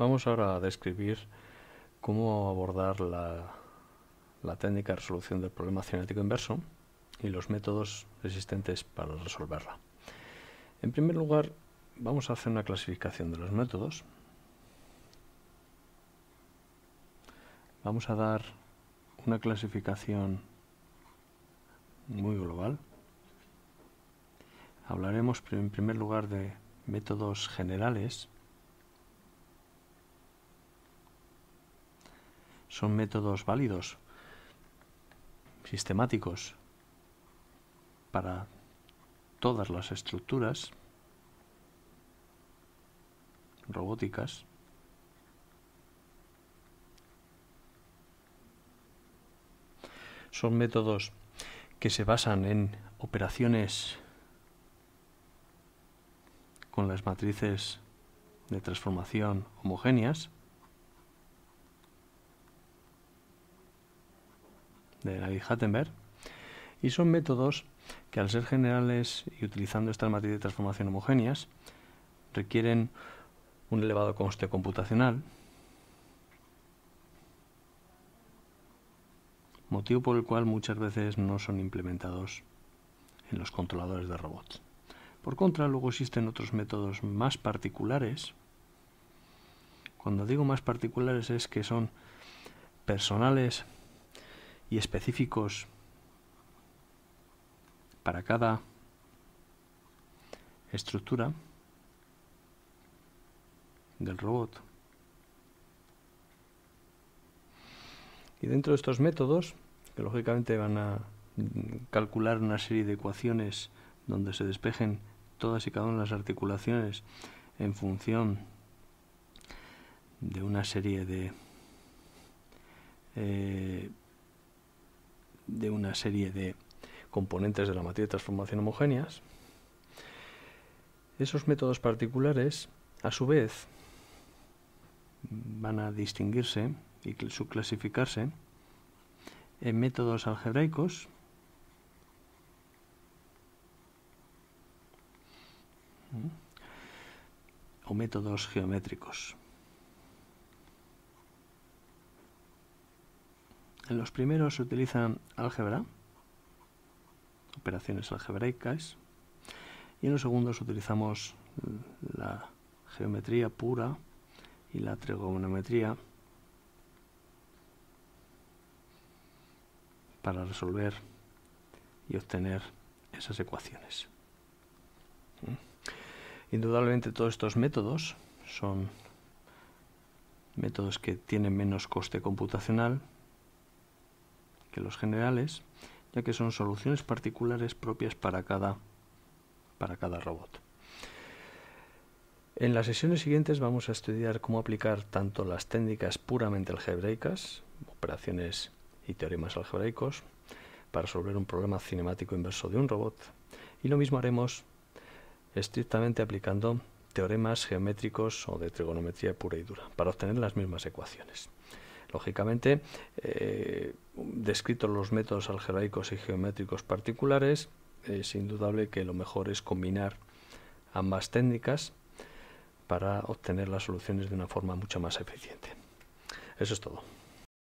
Vamos ahora a describir cómo abordar la, técnica de resolución del problema cinético inverso y los métodos existentes para resolverla. En primer lugar, vamos a hacer una clasificación de los métodos. Vamos a dar una clasificación muy global. Hablaremos en primer lugar de métodos generales son métodos válidos, sistemáticos, para todas las estructuras robóticas. Son métodos que se basan en operaciones con las matrices de transformación homogéneas de David Hattenberg, y son métodos que al ser generales y utilizando esta matriz de transformación homogéneas, requieren un elevado coste computacional, motivo por el cual muchas veces no son implementados en los controladores de robots. Por contra, luego existen otros métodos más particulares. Cuando digo más particulares es que son personales y específicos para cada estructura del robot. Y dentro de estos métodos, que lógicamente van a calcular una serie de ecuaciones donde se despejen todas y cada una de las articulaciones en función de una serie de eh, de una serie de componentes de la materia de transformación homogéneas, esos métodos particulares, a su vez, van a distinguirse y subclasificarse en métodos algebraicos, o métodos geométricos. En los primeros se utilizan álgebra, operaciones algebraicas, y en los segundos utilizamos la geometría pura y la trigonometría para resolver y obtener esas ecuaciones. ¿Mm? Indudablemente todos estos métodos son métodos que tienen menos coste computacional, que los generales, ya que son soluciones particulares propias para cada, para cada robot. En las sesiones siguientes vamos a estudiar cómo aplicar tanto las técnicas puramente algebraicas, operaciones y teoremas algebraicos, para resolver un problema cinemático inverso de un robot, y lo mismo haremos estrictamente aplicando teoremas geométricos o de trigonometría pura y dura, para obtener las mismas ecuaciones. Lógicamente, eh, Descritos los métodos algebraicos y geométricos particulares, es indudable que lo mejor es combinar ambas técnicas para obtener las soluciones de una forma mucho más eficiente. Eso es todo.